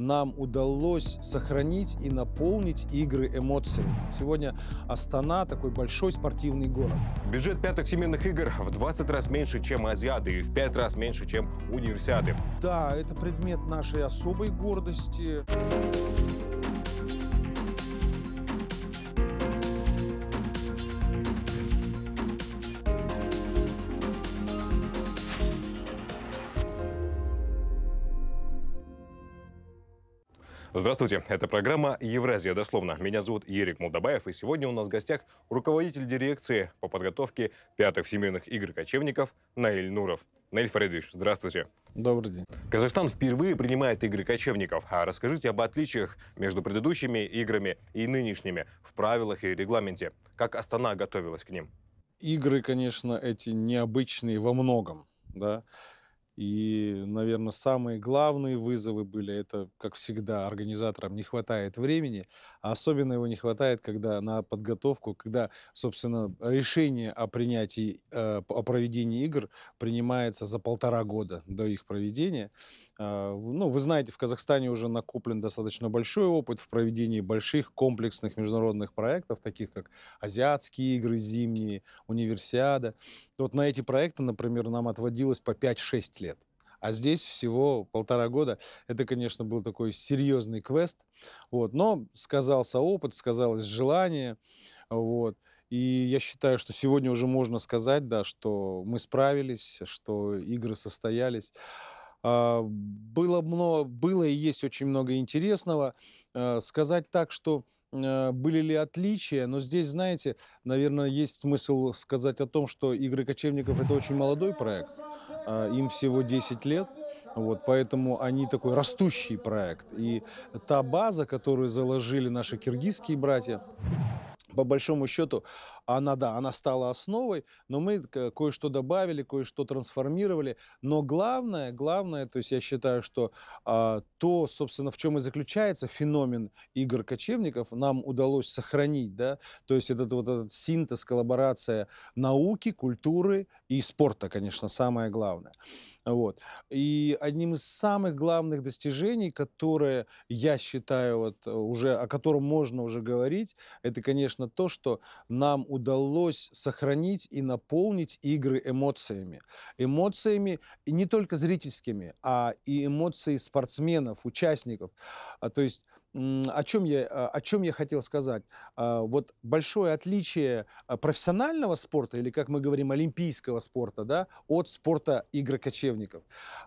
нам удалось сохранить и наполнить игры эмоциями. Сегодня Астана такой большой спортивный город. Бюджет пятых семейных игр в 20 раз меньше, чем Азиады, и в 5 раз меньше, чем Универсиады. Да, это предмет нашей особой гордости. Здравствуйте, это программа «Евразия дословно». Меня зовут Ерик Молдобаев, и сегодня у нас в гостях руководитель дирекции по подготовке пятых всемирных игр кочевников Наиль Нуров. Наиль Фаридович, здравствуйте. Добрый день. Казахстан впервые принимает игры кочевников. А расскажите об отличиях между предыдущими играми и нынешними в правилах и регламенте. Как Астана готовилась к ним? Игры, конечно, эти необычные во многом. Да? И, наверное, самые главные вызовы были, это, как всегда, организаторам не хватает времени, а особенно его не хватает, когда на подготовку, когда, собственно, решение о принятии, э, о проведении игр принимается за полтора года до их проведения. А, ну, вы знаете, в Казахстане уже накоплен достаточно большой опыт в проведении больших комплексных международных проектов, таких как Азиатские игры зимние, Универсиада. Вот на эти проекты, например, нам отводилось по 5-6 лет. А здесь всего полтора года. Это, конечно, был такой серьезный квест. Вот. Но сказался опыт, сказалось желание. Вот. И я считаю, что сегодня уже можно сказать, да, что мы справились, что игры состоялись. А, было, много, было и есть очень много интересного. А, сказать так, что а, были ли отличия, но здесь, знаете, наверное, есть смысл сказать о том, что «Игры кочевников» — это очень молодой проект, им всего 10 лет, вот, поэтому они такой растущий проект. И та база, которую заложили наши киргизские братья, по большому счету, она, да, она стала основой, но мы кое-что добавили, кое-что трансформировали. Но главное, главное, то есть я считаю, что а, то, собственно, в чем и заключается феномен игр кочевников, нам удалось сохранить, да, то есть этот вот этот синтез, коллаборация науки, культуры и спорта, конечно, самое главное. Вот. И одним из самых главных достижений, которые я считаю вот уже, о котором можно уже говорить, это, конечно, то, что нам удалось удалось сохранить и наполнить игры эмоциями. Эмоциями не только зрительскими, а и эмоции спортсменов, участников. А, то есть о чем я, а, о чем я хотел сказать. А, вот большое отличие а, профессионального спорта, или, как мы говорим, олимпийского спорта, да, от спорта игрокочевников.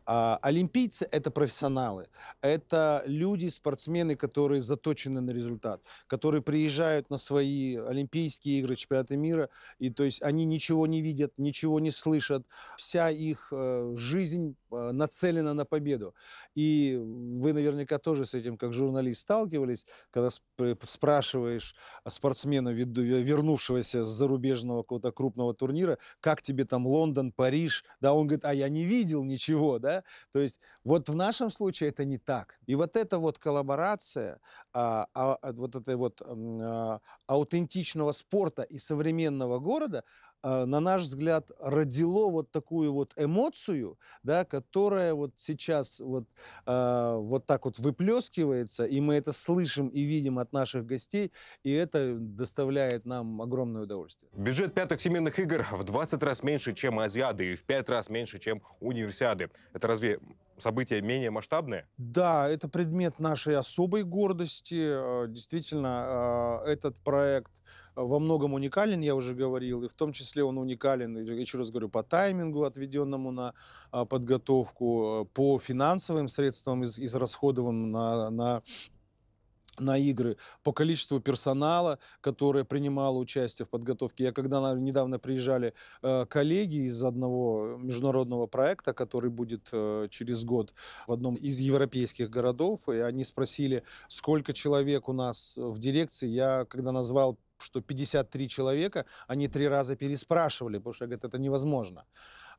Олимпийцы – это профессионалы. Это люди, спортсмены, которые заточены на результат, которые приезжают на свои Олимпийские игры, чемпионаты мира, и то есть они ничего не видят, ничего не слышат. Вся их э, жизнь э, нацелена на победу. И вы наверняка тоже с этим, как журналист, сталкивались, когда э, спрашиваешь спортсмена, э, вернувшегося с зарубежного какого-то крупного турнира, как тебе там Лондон, Париж, да, он говорит, а я не видел ничего, да, то есть вот в нашем случае это не так. И вот эта вот коллаборация а, а, вот этой вот а, аутентичного спорта и современного города – а, на наш взгляд, родило вот такую вот эмоцию, да, которая вот сейчас вот, э, вот так вот выплескивается, и мы это слышим и видим от наших гостей, и это доставляет нам огромное удовольствие. Бюджет пятых семейных игр в 20 раз меньше, чем Азиады, и в 5 раз меньше, чем Универсиады. Это разве события менее масштабные? Да, это предмет нашей особой гордости. А, действительно, этот проект во многом уникален, я уже говорил, и в том числе он уникален, еще раз говорю, по таймингу, отведенному на а, подготовку, э, по финансовым средствам, из, израсходованным на, на на игры, по количеству персонала, которое принимало участие в подготовке. Я когда недавно приезжали э, коллеги из одного международного проекта, который будет э, через год в одном из европейских городов, и они спросили, сколько человек у нас в дирекции. Я, когда назвал, что 53 человека, они три раза переспрашивали, потому что, говорят, это невозможно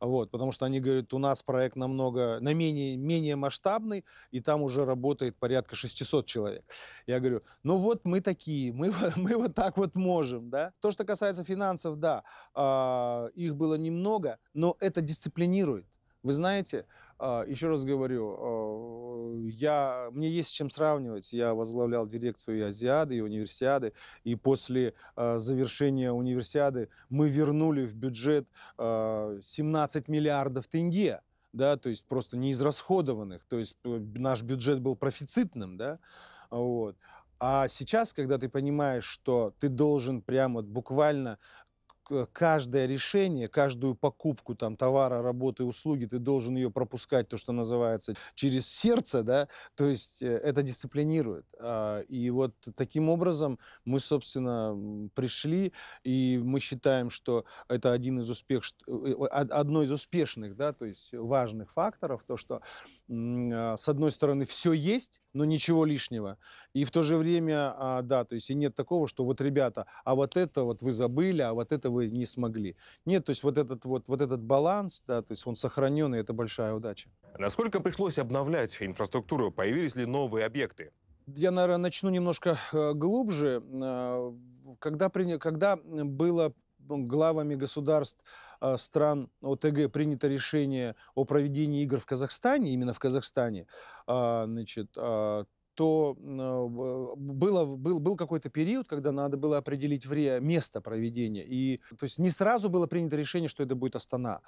вот, потому что они говорят, у нас проект намного, на менее, менее масштабный, и там уже работает порядка 600 человек. Я говорю, ну вот мы такие, мы, мы вот так вот можем, да. То, что касается финансов, да, э, их было немного, но это дисциплинирует. Вы знаете, э, а, еще раз говорю, э, я, мне есть чем сравнивать. Я возглавлял дирекцию и Азиады, и Универсиады. И после э, завершения Универсиады мы вернули в бюджет э, 17 миллиардов тенге. Да, то есть просто неизрасходованных. То есть э, наш бюджет был профицитным. Да? Вот. А сейчас, когда ты понимаешь, что ты должен прямо вот буквально каждое решение, каждую покупку там, товара, работы, услуги, ты должен ее пропускать, то, что называется, через сердце, да, то есть э, это дисциплинирует. А, и вот таким образом мы, собственно, пришли, и мы считаем, что это один из успех, э, э, одно из успешных, да, то есть важных факторов, то, что а, с одной стороны все есть, но ничего лишнего, и в то же время, а, да, то есть и нет такого, что вот, ребята, а вот это вот вы забыли, а вот это вы не смогли. Нет, то есть вот этот, вот, вот этот баланс, да, то есть он сохранен, и это большая удача. Насколько пришлось обновлять инфраструктуру? Появились ли новые объекты? Я, наверное, начну немножко э, глубже. Э, когда, при... когда было ну, главами государств э, стран ОТГ принято решение о проведении игр в Казахстане, именно в Казахстане, значит, то а, а, было, был, был какой-то период, когда надо было определить время, место проведения. И, то есть не сразу было принято решение, что это будет Астана.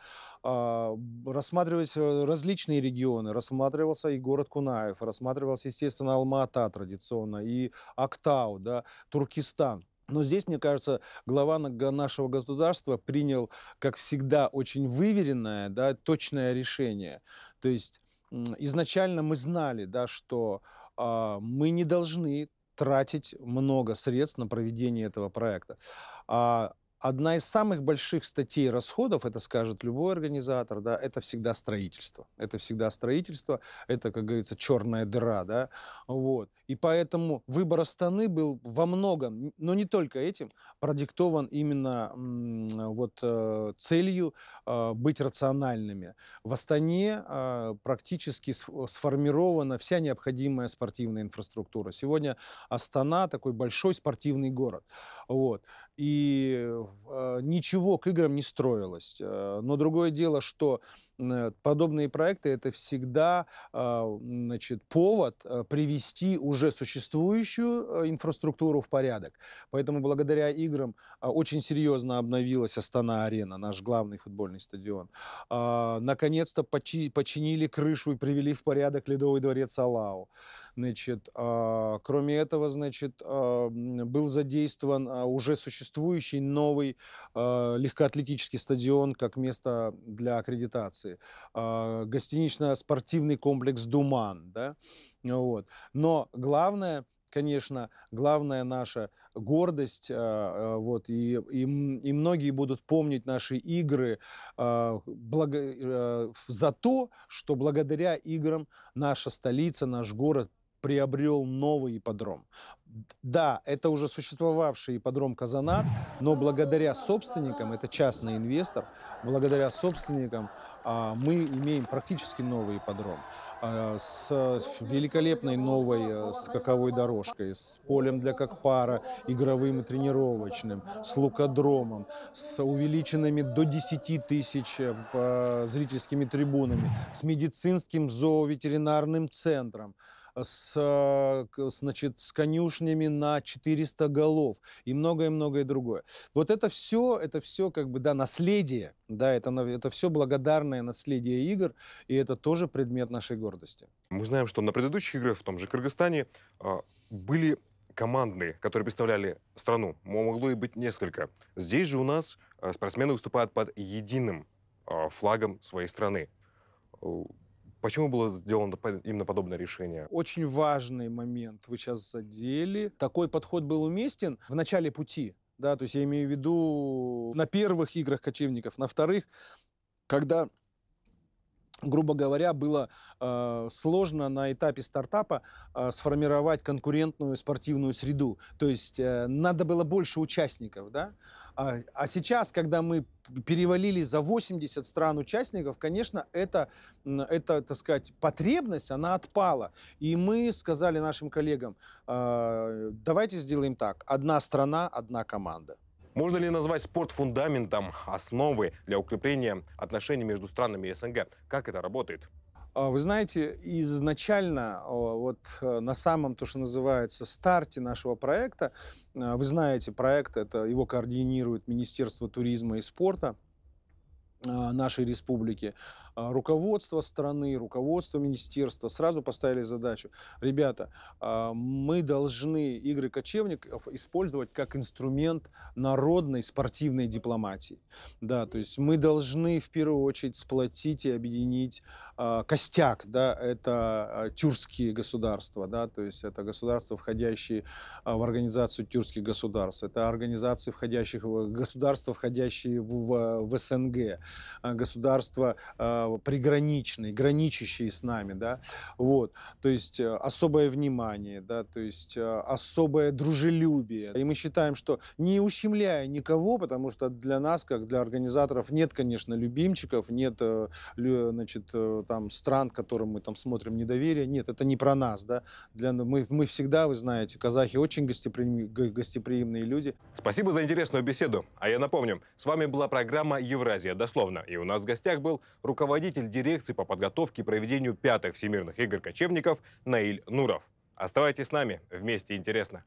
А, рассматривались э, различные регионы. Рассматривался и город Кунаев, рассматривался, естественно, Алма-Ата традиционно, и Актау, да, Туркестан. Но здесь, мне кажется, глава нашего государства принял, как всегда, очень выверенное, да, точное решение. То есть изначально мы знали, да, что а, мы не должны тратить много средств на проведение этого проекта. А, одна из самых больших статей расходов, это скажет любой организатор, да, это всегда строительство. Это всегда строительство, это, как говорится, черная дыра, да, вот. И поэтому выбор Астаны был во многом, но не только этим, продиктован именно вот э, целью э, быть рациональными. В Астане э, практически сформирована вся необходимая спортивная инфраструктура. Сегодня Астана такой большой спортивный город, вот и а, ничего к играм не строилось. Э, но другое дело, что э, подобные проекты это всегда а, значит, повод э, привести уже существующую инфраструктуру в порядок. Поэтому благодаря играм а, очень серьезно обновилась Астана-арена, наш главный футбольный стадион. Наконец-то починили крышу и привели в порядок Ледовый дворец Алау. Значит, э, кроме этого, значит, э, был задействован а, уже существующий новый э, легкоатлетический стадион как место для аккредитации. Э, гостинично-спортивный комплекс «Думан». Да? Вот. Но главное – конечно, главная наша гордость, вот, и, и, и многие будут помнить наши игры благо, э, за то, что благодаря играм наша столица, наш город приобрел новый ипподром. Да, это уже существовавший ипподром Казанат, но благодаря собственникам, это частный инвестор, благодаря собственникам а, мы имеем практически новый ипподром а, с великолепной новой э, скаковой дорожкой, с полем для кокпара, игровым и тренировочным, с лукодромом, с увеличенными до 10 тысяч э, зрительскими трибунами, с медицинским зооветеринарным центром, с, э, значит, с конюшнями на 400 голов и многое-многое другое. Вот это все, это все как бы, да, наследие, да, это, это все благодарное наследие игр, и это тоже предмет нашей гордости. Мы знаем, что на предыдущих играх в том же Кыргызстане а, были командные, которые представляли страну. Могло и быть несколько. Здесь же у нас э, спортсмены выступают под единым а, флагом своей страны. Э, Почему было сделано именно подобное решение? Очень важный момент вы сейчас задели. Такой подход был уместен в начале пути. Да, то есть я имею в виду на первых играх кочевников, на вторых, когда грубо говоря, было э, сложно на этапе стартапа э, сформировать конкурентную спортивную среду. То есть э, надо было больше участников, да? А, а сейчас, когда мы перевалили за 80 стран-участников, конечно, это, это, так сказать, потребность, она отпала. И мы сказали нашим коллегам, э, давайте сделаем так, одна страна, одна команда. Можно ли назвать спорт фундаментом основы для укрепления отношений между странами СНГ? Как это работает? А вы знаете, изначально, а, вот э, на самом, то, что называется, старте нашего проекта, а, вы знаете, проект, это его координирует Министерство туризма и спорта нашей республики. А, руководство страны, руководство министерства сразу поставили задачу. Ребята, а, мы должны игры кочевников использовать как инструмент народной спортивной дипломатии. Да, то есть мы должны в первую очередь сплотить и объединить а, костяк, да, это тюркские государства, да, то есть это государства, входящие в организацию тюркских государств, это организации, входящих в государства, входящие в, в, в СНГ, государства, э, приграничный, граничащий с нами, да, вот, то есть э, особое внимание, да, то есть э, особое дружелюбие. И мы считаем, что не ущемляя никого, потому что для нас, как для организаторов, нет, конечно, любимчиков, нет, э, значит, там стран, которым мы там смотрим недоверие, нет, это не про нас, да, для мы мы всегда, вы знаете, казахи очень гостеприим, гостеприимные люди. Спасибо за интересную беседу. А я напомню, с вами была программа Евразия, дословно, и у нас в гостях был руководитель руководитель дирекции по подготовке и проведению пятых всемирных игр кочевников Наиль Нуров. Оставайтесь с нами, вместе интересно.